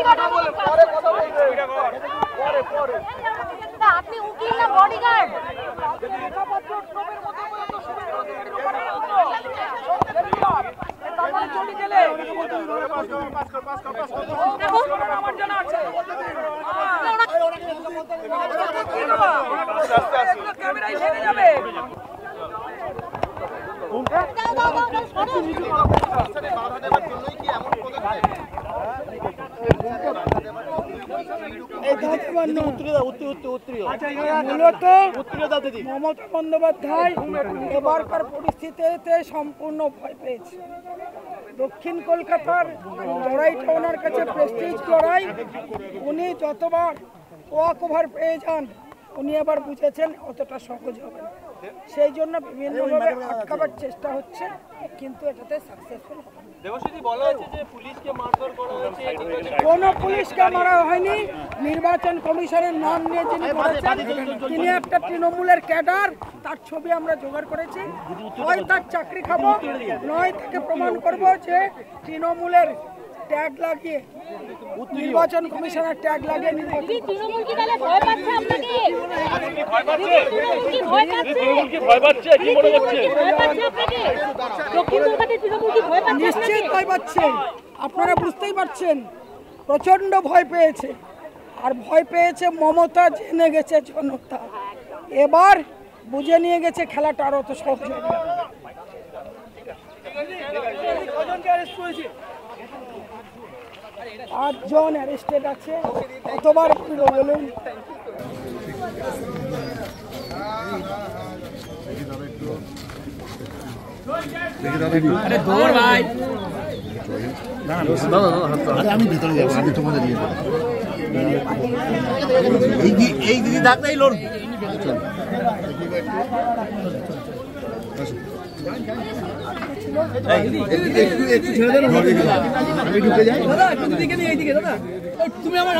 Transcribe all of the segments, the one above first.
আপনি উকিল না বডিগার্ড বাধা দেওয়ার জন্যই কি এমন পদক্ষেপ আচ্ছা, মমতা বন্দ্যোপাধ্যায় পরিস্থিতিতে সম্পূর্ণ ভয় দক্ষিণ কলকাতার লড়াই ওনার কাছে প্রেস্টিজ লড়াই উনি যতবার ওয়াক ওভার পেয়ে যান উনি আবার বুঝেছেন অতটা সহজ হবে সেই জন্য বিভিন্নভাবে আটকাবার চেষ্টা হচ্ছে কিন্তু এটাতে সাকসেসফুল হবে কোন পুলিশকে মারা হয়নি নির্বাচন কমিশনের নাম নিয়ে যিনি বলেছেন তিনি একটা তৃণমূলের ক্যাডার তার ছবি আমরা জোগাড় করেছি নয় তার চাকরি খাবো নয় তাকে প্রমাণ করব যে তৃণমূলের ট্যাগ লাগিয়ে নির্বাচন কমিশনের ট্যাগ লাগিয়ে নিশ্চিত ভয় পাচ্ছে আপনারা বুঝতেই পারছেন প্রচণ্ড ভয় পেয়েছে আর ভয় পেয়েছে মমতা জেনে গেছে জনতা এবার বুঝে নিয়ে গেছে খেলাটা আরো তো সহজ আটজন অ্যারেস্টেড আছে কতবার একটু বলুন আমি ভিতরে যাবো আমি তোমাদের নিয়ে যাবো এই দিদি থাকতেই লোন আসুন তুমি আমার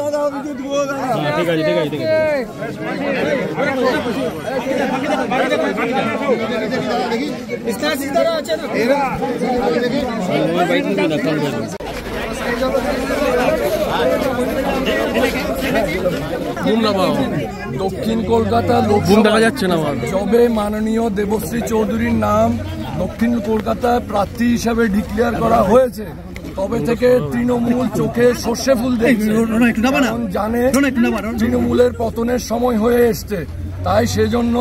দাদা বিদ্যুৎ গো দাদা ঠিক আছে ঠিক আছে ঠিক আছে इस तरह से इधर आ चलो तेरा भाई तो ना कर दे দক্ষিণ কলকাতা লোকসভা যাচ্ছে না যবে মাননীয় দেবশ্রী চৌধুরীর নাম দক্ষিণ কলকাতা প্রার্থী হিসাবে ডিক্লেয়ার করা হয়েছে তবে থেকে তৃণমূল চোখে সর্ষে ফুল জানে তৃণমূলের পতনের সময় হয়ে এসছে তাই সেজন্য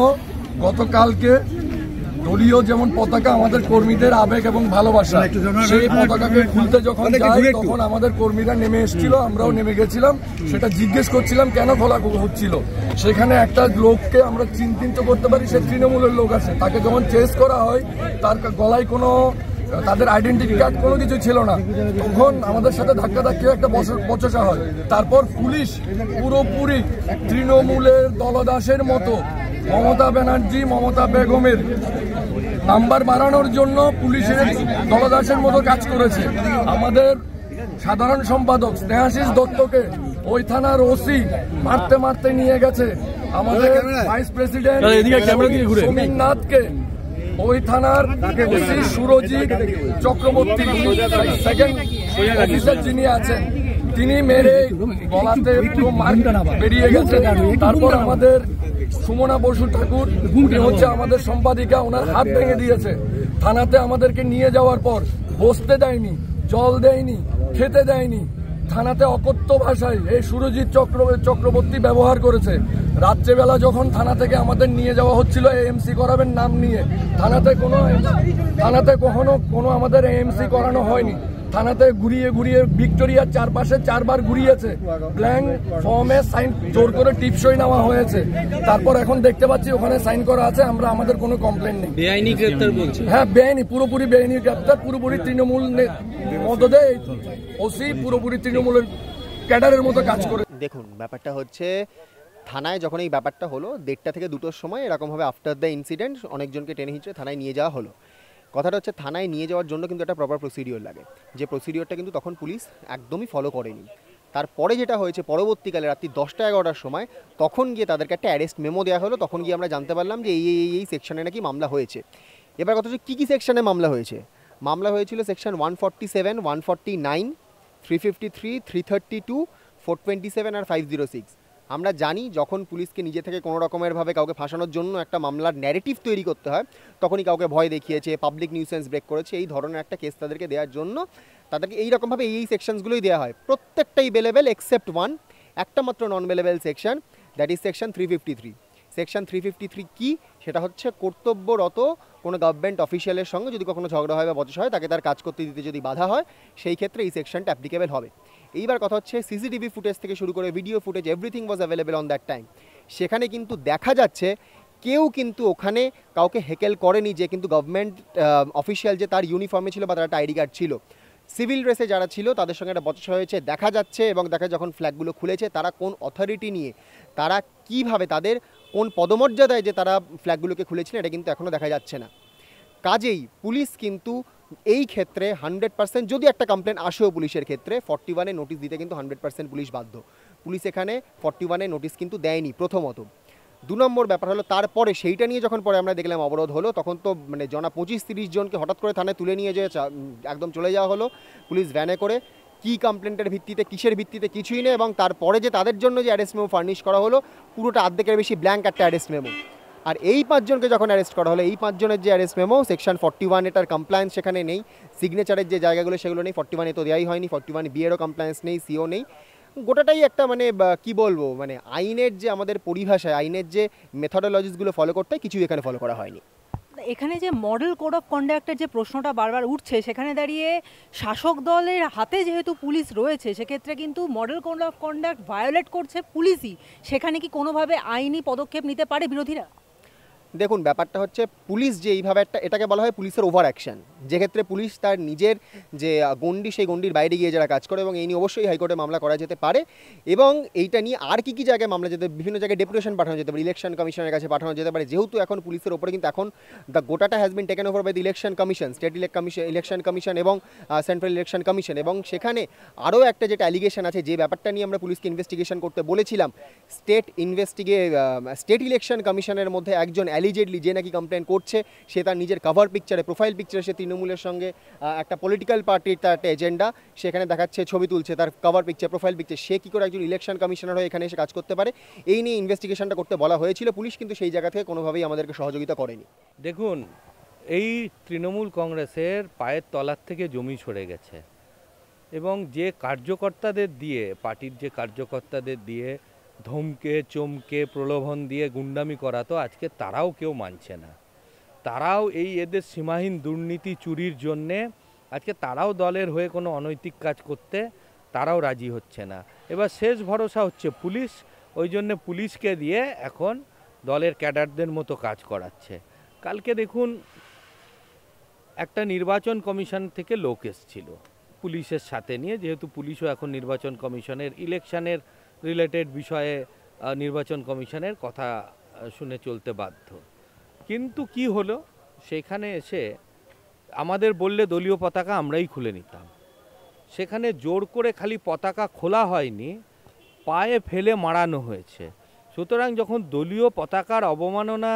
গতকালকে দলীয় যেমন পতাকা আমাদের কর্মীদের আবেগ এবং ভালোবাসা মানে সেই পতাকাকে খুলতে যখন মানে তখন আমাদের কর্মীরা নেমে এসেছিল আমরাও নেমে গেছিলাম সেটা জিজ্ঞেস করছিলাম কেন খোলা হচ্ছিল সেখানে একটা লোককে আমরা চিন্তিত করতে পারি সে তৃণমূলের লোক আছে তাকে যখন চেস করা হয় তার গলায় কোনো তাদের আইডেন্টিটি কার্ড কোনো কিছু ছিল না তখন আমাদের সাথে ধাক্কা ধাক্কি একটা বচসা হয় তারপর পুলিশ পুরোপুরি তৃণমূলের দলদাসের মতো মমতা ব্যানার্জি মমতা বেগমের নাম্বার বাড়ানোর জন্য পুলিশের দলদাসের মতো কাজ করেছে আমাদের সাধারণ সম্পাদক স্নেহাশিস দত্তকে ওই থানার ওসি মারতে মারতে নিয়ে গেছে আমাদের ভাইস প্রেসিডেন্ট সমীর নাথকে ওই থানার OC Surajit Chakraborty second officer যিনি আছেন তিনি মেরে গলাতে বেরিয়ে গেছে তারপর আমাদের সুমনা বসু ঠাকুর হচ্ছে আমাদের সম্পাদিকা ওনার হাত ভেঙে দিয়েছে থানাতে আমাদেরকে নিয়ে যাওয়ার পর বসতে দেয়নি জল দেয়নি খেতে দেয়নি থানাতে অকথ্য ভাষায় এই সুরজিৎ চক্র চক্রবর্তী ব্যবহার করেছে রাত্রেবেলা যখন থানা থেকে আমাদের নিয়ে যাওয়া হচ্ছিল এএমসি করাবেন নাম নিয়ে থানাতে কোনো থানাতে কখনো কোনো আমাদের এএমসি করানো হয়নি থানাতে ঘুরিয়ে ঘুরিয়ে ভিক্টোরিয়ার চারপাশে চারবার ঘুরিয়েছে ব্ল্যাঙ্ক ফর্মে সাইন জোর করে টিপসই নেওয়া হয়েছে তারপর এখন দেখতে পাচ্ছি ওখানে সাইন করা আছে আমরা আমাদের কোনো কমপ্লেন নেই বেআইনি গ্রেপ্তার বলছে হ্যাঁ বেআইনি পুরোপুরি বেআইনি গ্রেপ্তার পুরোপুরি তৃণমূল মদদে ওসি পুরোপুরি তৃণমূলের ক্যাডারের মতো কাজ করে দেখুন ব্যাপারটা হচ্ছে থানায় যখন এই ব্যাপারটা হলো দেড়টা থেকে দুটোর সময় এরকমভাবে আফটার দ্য ইনসিডেন্ট অনেকজনকে টেনে হিঁচড়ে থানায় নিয়ে যাওয়া হলো কথাটা হচ্ছে থানায় নিয়ে যাওয়ার জন্য কিন্তু একটা প্রপার প্রসিডিওর লাগে যে প্রসিডিওরটা কিন্তু তখন পুলিশ একদমই ফলো করেনি তারপরে যেটা হয়েছে পরবর্তীকালে রাত্রি দশটা এগারোটার সময় তখন গিয়ে তাদেরকে একটা অ্যারেস্ট মেমো দেওয়া হলো তখন গিয়ে আমরা জানতে পারলাম যে এই এই এই সেকশনে নাকি মামলা হয়েছে এবার কথা হচ্ছে কী কী সেকশনে মামলা হয়েছে মামলা হয়েছিল section one forty seven one forty nine three fifty three three thirty two four twenty seven আর ফাইভ জিরো সিক্স আমরা জানি যখন পুলিশকে নিজে থেকে কোনো রকমেরভাবে কাউকে ফাঁসানোর জন্য একটা মামলার ন্যারেটিভ তৈরি করতে হয় তখনই কাউকে ভয় দেখিয়েছে পাবলিক নিউসেন্স ব্রেক করেছে এই ধরনের একটা কেস তাদেরকে দেওয়ার জন্য তাদেরকে এই রকমভাবে এই সেকশনসগুলোই দেওয়া হয় প্রত্যেকটাই বেলেবেল এক্সেপ্ট ওয়ান একটা মাত্র non bailable section that is section three fifty three section three fifty three কী সেটা হচ্ছে কর্তব্যরত কোনো গভর্নমেন্ট অফিসিয়ালের সঙ্গে যদি কখনো ঝগড়া হয় বা বচস হয় তাকে তার কাজ করতে দিতে যদি বাধা হয় সেই ক্ষেত্রে এই সেকশনটা অ্যাপ্লিকেবল হবে এইবার কথা হচ্ছে সিসিটিভি ফুটেজ থেকে শুরু করে video footage everything was available on that time সেখানে কিন্তু দেখা যাচ্ছে কেউ কিন্তু ওখানে কাউকে হেকেল করেনি যে কিন্তু গভর্নমেন্ট অফিসিয়াল যে তার ইউনিফর্মে ছিল বা তার একটা আইডি কার্ড ছিল সিভিল ড্রেসে যারা ছিল তাদের সঙ্গে একটা বচসা হয়েছে দেখা যাচ্ছে এবং দেখা যখন ফ্ল্যাগগুলো খুলেছে তারা কোন অথরিটি নিয়ে তারা কিভাবে তাদের কোন পদমর্যাদায় যে তারা ফ্ল্যাগগুলোকে খুলেছিলেন এটা কিন্তু এখনও দেখা যাচ্ছে না কাজেই পুলিশ কিন্তু এই ক্ষেত্রে হান্ড্রেড পার্সেন্ট যদি একটা কমপ্লেন আসেও পুলিশের ক্ষেত্রে ফর্টি ওয়ানে নোটিশ দিতে কিন্তু হান্ড্রেড পার্সেন্ট পুলিশ বাধ্য পুলিশ এখানে ফর্টি ওয়ানে নোটিশ কিন্তু দেয়নি প্রথমত দু নম্বর ব্যাপার হলো তারপরে সেইটা নিয়ে যখন পরে আমরা দেখলাম অবরোধ হলো তখন তো মানে জনা পঁচিশ তিরিশ জনকে হঠাৎ করে থানায় তুলে নিয়ে যেয়ে একদম চলে যাওয়া হলো পুলিশ ভ্যানে করে কি কমপ্লেন্টের ভিত্তিতে কিসের ভিত্তিতে কিছুই নেই এবং তারপরে যে তাদের জন্য যে অ্যারেস্ট মেমো ফার্নিশ করা হলো পুরোটা আর্ধেকের বেশি ব্ল্যাঙ্ক একটা অ্যারেস্ট মেমো আর এই পাঁচজনকে যখন অ্যারেস্ট করা হলো এই পাঁচজনের যে arrest memo section forty one এটার কমপ্লায়েন্স সেখানে নেই সিগনেচারের যে জায়গাগুলো সেগুলো নেই ফর্টি ওয়ানে তো দেওয়াই হয়নি ফর্টি ওয়ান বিয়েরও কমপ্লায়েন্স নেই সিও নেই গোটাটাই একটা মানে কি বলবো মানে আইনের যে আমাদের পরিভাষায় আইনের যে মেথডোলজিসগুলো ফলো করতে কিছু এখানে ফলো করা হয়নি এখানে যে মডেল কোড অফ কন্ডাক্টের যে প্রশ্নটা বারবার উঠছে সেখানে দাঁড়িয়ে শাসক দলের হাতে যেহেতু পুলিশ রয়েছে সেক্ষেত্রে কিন্তু model code of conduct violate করছে পুলিশই সেখানে কি কোনোভাবে আইনি পদক্ষেপ নিতে পারে বিরোধীরা দেখুন ব্যাপারটা হচ্ছে পুলিশ যে এইভাবে একটা এটাকে বলা হয় পুলিশের ওভার অ্যাকশান যেক্ষেত্রে পুলিশ তার নিজের যে গণ্ডি সেই গণ্ডির বাইরে গিয়ে যারা কাজ করে এবং এই নিয়ে অবশ্যই হাইকোর্টে মামলা করা যেতে পারে এবং এইটা নিয়ে আর কি কী জায়গায় মামলা যেতে বিভিন্ন জায়গায় ডেপুটেশন পাঠানো যেতে পারে ইলেকশন কমিশনের কাছে পাঠানো যেতে পারে যেহেতু এখন পুলিশের ওপরে কিন্তু এখন দ্য গোটাটা has been taken over by the election commission state elect commission election commission এবং সেন্ট্রাল ইলেকশন কমিশন এবং সেখানে আরও একটা যেটা অ্যালিগেশন আছে যে ব্যাপারটা নিয়ে আমরা পুলিশকে ইনভেস্টিগেশন করতে বলেছিলাম স্টেট ইনভেস্টিগে স্টেট ইলেকশন কমিশনের মধ্যে একজন অ্যালিজেডলি যে নাকি কমপ্লেন করছে সে তার নিজের কাভার পিকচারে প্রোফাইল পিকচারে সে তৃণমূল তৃণমূলের সঙ্গে একটা পলিটিক্যাল পার্টির তার একটা এজেন্ডা সেখানে দেখাচ্ছে ছবি তুলছে তার কভার পিকচার প্রোফাইল পিকচার সে কী করে একজন ইলেকশন কমিশনার হয়ে এখানে এসে কাজ করতে পারে এই নিয়ে ইনভেস্টিগেশনটা করতে বলা হয়েছিল পুলিশ কিন্তু সেই জায়গা থেকে কোনোভাবেই আমাদেরকে সহযোগিতা করেনি দেখুন এই তৃণমূল কংগ্রেসের পায়ের তলার থেকে জমি সরে গেছে এবং যে কার্যকর্তাদের দিয়ে পার্টির যে কার্যকর্তাদের দিয়ে ধমকে চমকে প্রলোভন দিয়ে গুন্ডামি করা তো আজকে তারাও কেউ মানছে না তারাও এই এদের সীমাহীন দুর্নীতি চুরির জন্যে আজকে তারাও দলের হয়ে কোনো অনৈতিক কাজ করতে তারাও রাজি হচ্ছে না এবার শেষ ভরসা হচ্ছে পুলিশ ওই জন্য পুলিশকে দিয়ে এখন দলের ক্যাডারদের মতো কাজ করাচ্ছে কালকে দেখুন একটা নির্বাচন কমিশন থেকে লোক এসছিল পুলিশের সাথে নিয়ে যেহেতু পুলিশও এখন নির্বাচন কমিশনের ইলেকশনের রিলেটেড বিষয়ে নির্বাচন কমিশনের কথা শুনে চলতে বাধ্য কিন্তু কি হলো সেখানে এসে আমাদের বললে দলীয় পতাকা আমরাই খুলে নিতাম সেখানে জোর করে খালি পতাকা খোলা হয়নি পায়ে ফেলে মারানো হয়েছে সুতরাং যখন দলীয় পতাকার অবমাননা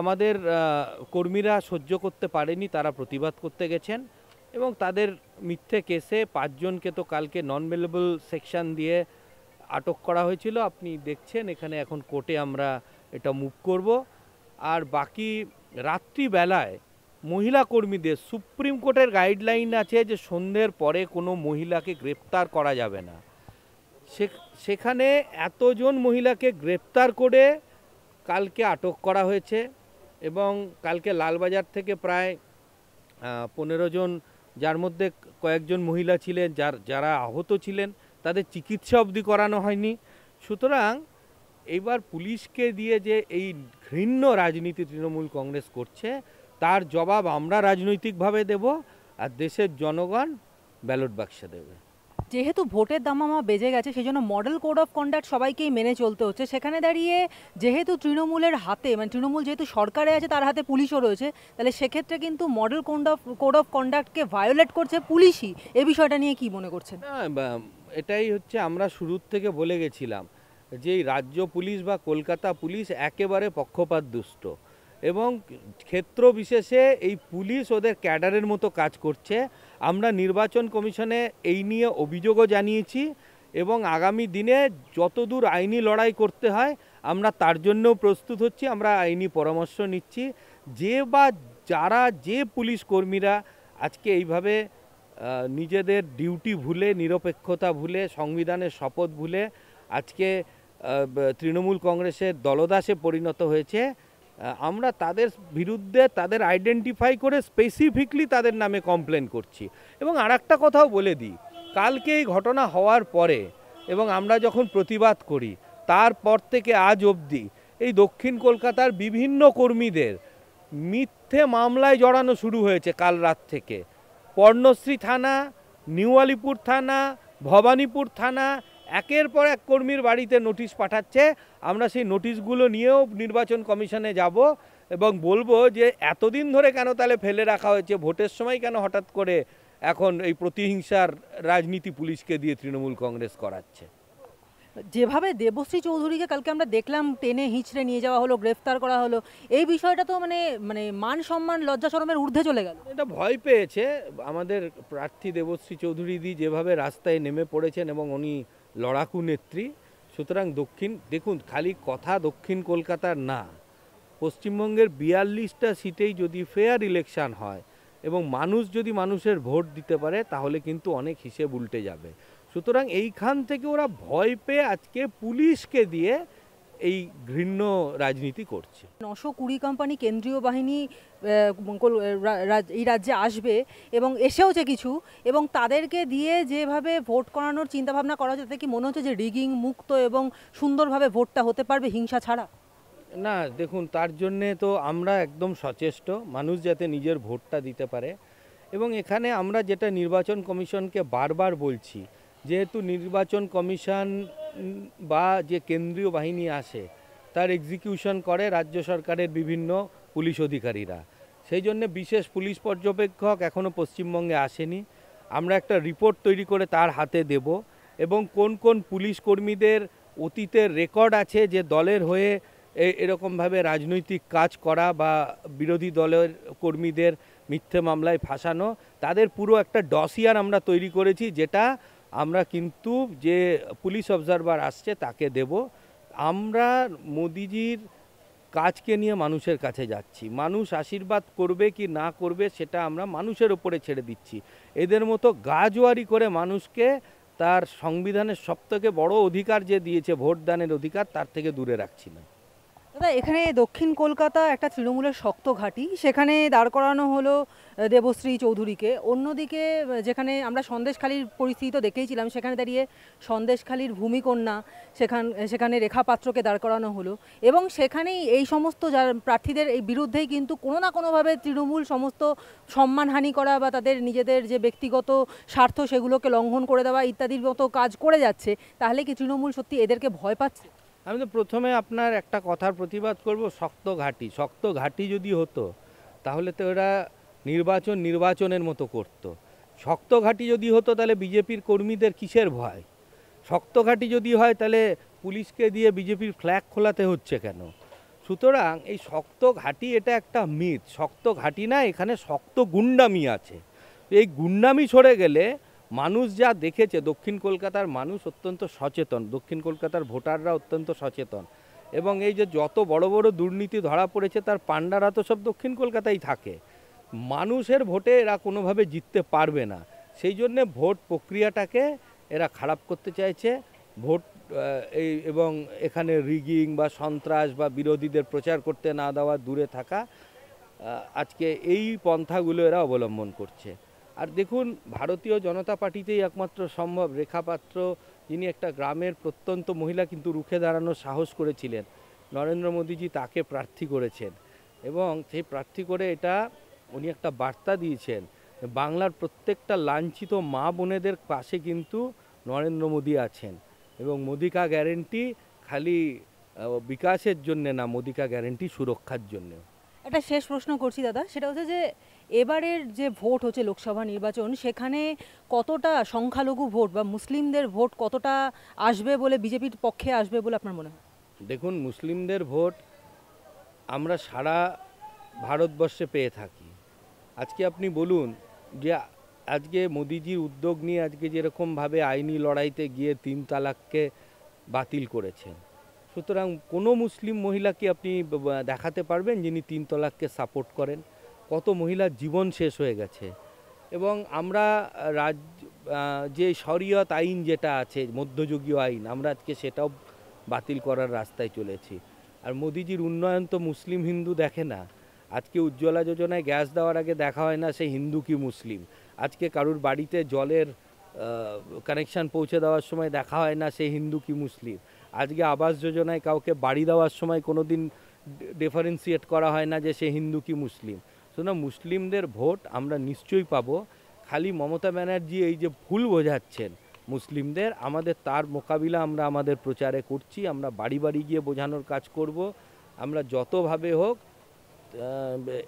আমাদের কর্মীরা সহ্য করতে পারেনি তারা প্রতিবাদ করতে গেছেন এবং তাদের মিথ্যে কেসে পাঁচজনকে তো কালকে নন মেলেবল সেকশন দিয়ে আটক করা হয়েছিল আপনি দেখছেন এখানে এখন কোর্টে আমরা এটা মুভ করব আর বাকি রাত্রিবেলায় মহিলা কর্মীদের সুপ্রিম কোর্টের গাইডলাইন আছে যে সন্ধ্যের পরে কোনো মহিলাকে গ্রেপ্তার করা যাবে না সেখানে এতজন মহিলাকে গ্রেপ্তার করে কালকে আটক করা হয়েছে এবং কালকে লালবাজার থেকে প্রায় পনেরো জন যার মধ্যে কয়েকজন মহিলা ছিলেন যার যারা আহত ছিলেন তাদের চিকিৎসা অবধি করানো হয়নি সুতরাং এবার পুলিশকে দিয়ে যে এই ঘৃণ্য রাজনীতি তৃণমূল কংগ্রেস করছে তার জবাব আমরা রাজনৈতিকভাবে দেব আর দেশের জনগণ ব্যালট বাক্সে দেবে যেহেতু ভোটের দামামা বেজে গেছে সেই জন্য মডেল কোড অফ কন্ডাক্ট সবাইকেই মেনে চলতে হচ্ছে সেখানে দাঁড়িয়ে যেহেতু তৃণমূলের হাতে মানে তৃণমূল যেহেতু সরকারে আছে তার হাতে পুলিশও রয়েছে তাহলে সেক্ষেত্রে কিন্তু model code of code of কন্ডাক্টকে ভায়োলেট করছে পুলিশই এ বিষয়টা নিয়ে কি মনে করছেন হ্যাঁ, এটাই হচ্ছে আমরা শুরুর থেকে বলে গেছিলাম যে রাজ্য পুলিশ বা কলকাতা পুলিশ একেবারে পক্ষপাত দুষ্ট এবং ক্ষেত্র বিশেষে এই পুলিশ ওদের ক্যাডারের মতো কাজ করছে আমরা নির্বাচন কমিশনে এই নিয়ে অভিযোগও জানিয়েছি এবং আগামী দিনে যতদূর আইনি লড়াই করতে হয় আমরা তার জন্যও প্রস্তুত হচ্ছি আমরা আইনি পরামর্শ নিচ্ছি যে বা যারা যে পুলিশ কর্মীরা আজকে এইভাবে নিজেদের ডিউটি ভুলে নিরপেক্ষতা ভুলে সংবিধানের শপথ ভুলে আজকে তৃণমূল কংগ্রেসের দলদাসে পরিণত হয়েছে আমরা তাদের বিরুদ্ধে তাদের আইডেন্টিফাই করে স্পেসিফিকলি তাদের নামে কমপ্লেন করছি এবং আর একটা কথাও বলে দিই কালকে এই ঘটনা হওয়ার পরে এবং আমরা যখন প্রতিবাদ করি তারপর থেকে আজ অবধি এই দক্ষিণ কলকাতার বিভিন্ন কর্মীদের মিথ্যে মামলায় জড়ানো শুরু হয়েছে কাল রাত থেকে পর্ণশ্রী থানা নিউ আলিপুর থানা ভবানীপুর থানা একের পর এক কর্মীর বাড়িতে নোটিশ পাঠাচ্ছে আমরা সেই নোটিশগুলো নিয়েও নির্বাচন কমিশনে যাব এবং বলবো যে এতদিন ধরে কেন তাহলে ফেলে রাখা হয়েছে ভোটের সময় কেন হঠাৎ করে এখন এই প্রতিহিংসার রাজনীতি পুলিশকে দিয়ে তৃণমূল কংগ্রেস করাচ্ছে যেভাবে দেবশ্রী চৌধুরীকে কালকে আমরা দেখলাম টেনে হিঁচড়ে নিয়ে যাওয়া হলো গ্রেফতার করা হলো এই বিষয়টা তো মানে মানে মান সম্মান লজ্জা শরমের ঊর্ধ্বে চলে গেল এটা ভয় পেয়েছে আমাদের প্রার্থী দেবশ্রী চৌধুরী দি যেভাবে রাস্তায় নেমে পড়েছেন এবং উনি লড়াকু নেত্রী সুতরাং দক্ষিণ দেখুন খালি কথা দক্ষিণ কলকাতার না পশ্চিমবঙ্গের বিয়াল্লিশটা সিটেই যদি ফেয়ার ইলেকশান হয় এবং মানুষ যদি মানুষের ভোট দিতে পারে তাহলে কিন্তু অনেক হিসেব উল্টে যাবে সুতরাং এইখান থেকে ওরা ভয় পেয়ে আজকে পুলিশকে দিয়ে এই ঘৃণ্য রাজনীতি করছে নশো কুড়ি কোম্পানি কেন্দ্রীয় বাহিনী এই রাজ্যে আসবে এবং এসেওছে কিছু এবং তাদেরকে দিয়ে যেভাবে ভোট করানোর চিন্তাভাবনা করা হচ্ছে তাতে কি মনে হচ্ছে যে রিগিং মুক্ত এবং সুন্দরভাবে ভোটটা হতে পারবে হিংসা ছাড়া না দেখুন তার জন্যে তো আমরা একদম সচেষ্ট মানুষ যাতে নিজের ভোটটা দিতে পারে এবং এখানে আমরা যেটা নির্বাচন কমিশনকে বারবার বলছি যেহেতু নির্বাচন কমিশন বা যে কেন্দ্রীয় বাহিনী আসে তার এক্সিকিউশন করে রাজ্য সরকারের বিভিন্ন পুলিশ অধিকারীরা সেই জন্য বিশেষ পুলিশ পর্যবেক্ষক এখনও পশ্চিমবঙ্গে আসেনি আমরা একটা রিপোর্ট তৈরি করে তার হাতে দেব এবং কোন কোন পুলিশ কর্মীদের অতীতের রেকর্ড আছে যে দলের হয়ে এরকমভাবে রাজনৈতিক কাজ করা বা বিরোধী দলের কর্মীদের মিথ্যে মামলায় ফাঁসানো তাদের পুরো একটা ডসিয়ার আমরা তৈরি করেছি যেটা আমরা কিন্তু যে পুলিশ অবজারভার আসছে তাকে দেব আমরা মোদিজির কাজকে নিয়ে মানুষের কাছে যাচ্ছি মানুষ আশীর্বাদ করবে কি না করবে সেটা আমরা মানুষের ওপরে ছেড়ে দিচ্ছি এদের মতো গাজওয়ারি করে মানুষকে তার সংবিধানের সবথেকে বড় অধিকার যে দিয়েছে ভোট দানের অধিকার তার থেকে দূরে রাখছি না দাদা এখানে দক্ষিণ কলকাতা একটা তৃণমূলের শক্ত ঘাঁটি সেখানে দাঁড় করানো হলো দেবশ্রী চৌধুরীকে অন্যদিকে যেখানে আমরা সন্দেশখালির পরিস্থিতি তো দেখেইছিলাম সেখানে দাঁড়িয়ে সন্দেশখালির ভূমিকন্যা সেখান সেখানে রেখা পাত্রকে দাঁড় করানো হলো এবং সেখানেই এই সমস্ত যার প্রার্থীদের এই বিরুদ্ধেই কিন্তু কোনো না কোনোভাবে তৃণমূল সমস্ত সম্মানহানি করা বা তাদের নিজেদের যে ব্যক্তিগত স্বার্থ সেগুলোকে লঙ্ঘন করে দেওয়া ইত্যাদির মতো কাজ করে যাচ্ছে তাহলে কি তৃণমূল সত্যি এদেরকে ভয় পাচ্ছে আমি তো প্রথমে আপনার একটা কথার প্রতিবাদ করব শক্ত ঘাঁটি শক্ত ঘাঁটি যদি হতো তাহলে তো ওরা নির্বাচন নির্বাচনের মতো করত। শক্ত ঘাঁটি যদি হতো তাহলে বিজেপির কর্মীদের কিসের ভয় শক্ত ঘাঁটি যদি হয় তাহলে পুলিশকে দিয়ে বিজেপির ফ্ল্যাগ খোলাতে হচ্ছে কেন সুতরাং এই শক্ত ঘাঁটি এটা একটা মিথ শক্ত ঘাঁটি না এখানে শক্ত গুন্ডামি আছে এই গুন্ডামি সরে গেলে মানুষ যা দেখেছে দক্ষিণ কলকাতার মানুষ অত্যন্ত সচেতন দক্ষিণ কলকাতার ভোটাররা অত্যন্ত সচেতন এবং এই যে যত বড় বড় দুর্নীতি ধরা পড়েছে তার পাণ্ডারা তো সব দক্ষিণ কলকাতায় থাকে মানুষের ভোটে এরা কোনোভাবে জিততে পারবে না সেই জন্যে ভোট প্রক্রিয়াটাকে এরা খারাপ করতে চাইছে ভোট এই এবং এখানে রিগিং বা সন্ত্রাস বা বিরোধীদের প্রচার করতে না দেওয়া দূরে থাকা আজকে এই পন্থাগুলো এরা অবলম্বন করছে আর দেখুন ভারতীয় জনতা পার্টিতেই একমাত্র সম্ভব রেখা পাত্র যিনি একটা গ্রামের প্রত্যন্ত মহিলা কিন্তু রুখে দাঁড়ানোর সাহস করেছিলেন নরেন্দ্র মোদীজি তাকে প্রার্থী করেছেন এবং সেই প্রার্থী করে এটা উনি একটা বার্তা দিয়েছেন বাংলার প্রত্যেকটা লাঞ্ছিত মা বোনেদের পাশে কিন্তু নরেন্দ্র মোদী আছেন এবং মোদিকা গ্যারেন্টি খালি বিকাশের জন্য না মোদিকা গ্যারেন্টি সুরক্ষার জন্য একটা শেষ প্রশ্ন করছি দাদা সেটা হচ্ছে যে এবারের যে ভোট হচ্ছে লোকসভা নির্বাচন সেখানে কতটা সংখ্যালঘু ভোট বা মুসলিমদের ভোট কতটা আসবে বলে বিজেপির পক্ষে আসবে বলে আপনার মনে হয় দেখুন মুসলিমদের ভোট আমরা সারা ভারতবর্ষে পেয়ে থাকি আজকে আপনি বলুন যে আজকে মোদিজির উদ্যোগ নিয়ে আজকে যেরকমভাবে আইনি লড়াইতে গিয়ে তিন তালাককে বাতিল করেছেন সুতরাং কোনো মুসলিম মহিলাকে আপনি দেখাতে পারবেন যিনি তিন তলাককে সাপোর্ট করেন কত মহিলার জীবন শেষ হয়ে গেছে এবং আমরা রাজ যে শরীয়ত আইন যেটা আছে মধ্যযুগীয় আইন আমরা আজকে সেটাও বাতিল করার রাস্তায় চলেছি আর মোদিজির উন্নয়ন তো মুসলিম হিন্দু দেখে না আজকে উজ্জ্বলা যোজনায় গ্যাস দেওয়ার আগে দেখা হয় না সে হিন্দু কি মুসলিম আজকে কারুর বাড়িতে জলের কানেকশান পৌঁছে দেওয়ার সময় দেখা হয় না সে হিন্দু কি মুসলিম আজকে আবাস যোজনায় কাউকে বাড়ি দেওয়ার সময় কোনো দিন ডিফারেন্সিয়েট করা হয় না যে সে হিন্দু কি মুসলিম সুতরাং মুসলিমদের ভোট আমরা নিশ্চয়ই পাব খালি মমতা ব্যানার্জি এই যে ভুল বোঝাচ্ছেন মুসলিমদের আমাদের তার মোকাবিলা আমরা আমাদের প্রচারে করছি আমরা বাড়ি বাড়ি গিয়ে বোঝানোর কাজ করব আমরা যতভাবে হোক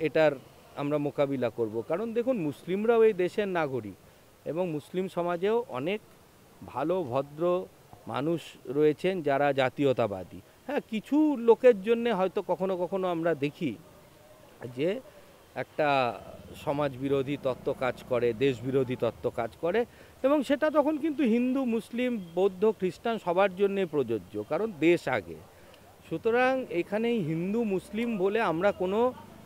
এটার আমরা মোকাবিলা করব কারণ দেখুন মুসলিমরাও এই দেশের নাগরিক এবং মুসলিম সমাজেও অনেক ভালো ভদ্র মানুষ রয়েছেন যারা জাতীয়তাবাদী হ্যাঁ কিছু লোকের জন্যে হয়তো কখনো কখনো আমরা দেখি যে একটা সমাজবিরোধী তত্ত্ব কাজ করে দেশবিরোধী তত্ত্ব কাজ করে এবং সেটা তখন কিন্তু হিন্দু মুসলিম বৌদ্ধ খ্রিস্টান সবার জন্যে প্রযোজ্য কারণ দেশ আগে সুতরাং এখানে হিন্দু মুসলিম বলে আমরা কোনো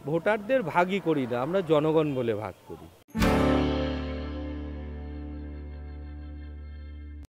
ভোটারদের ভাগই করি না আমরা জনগণ বলে ভাগ করি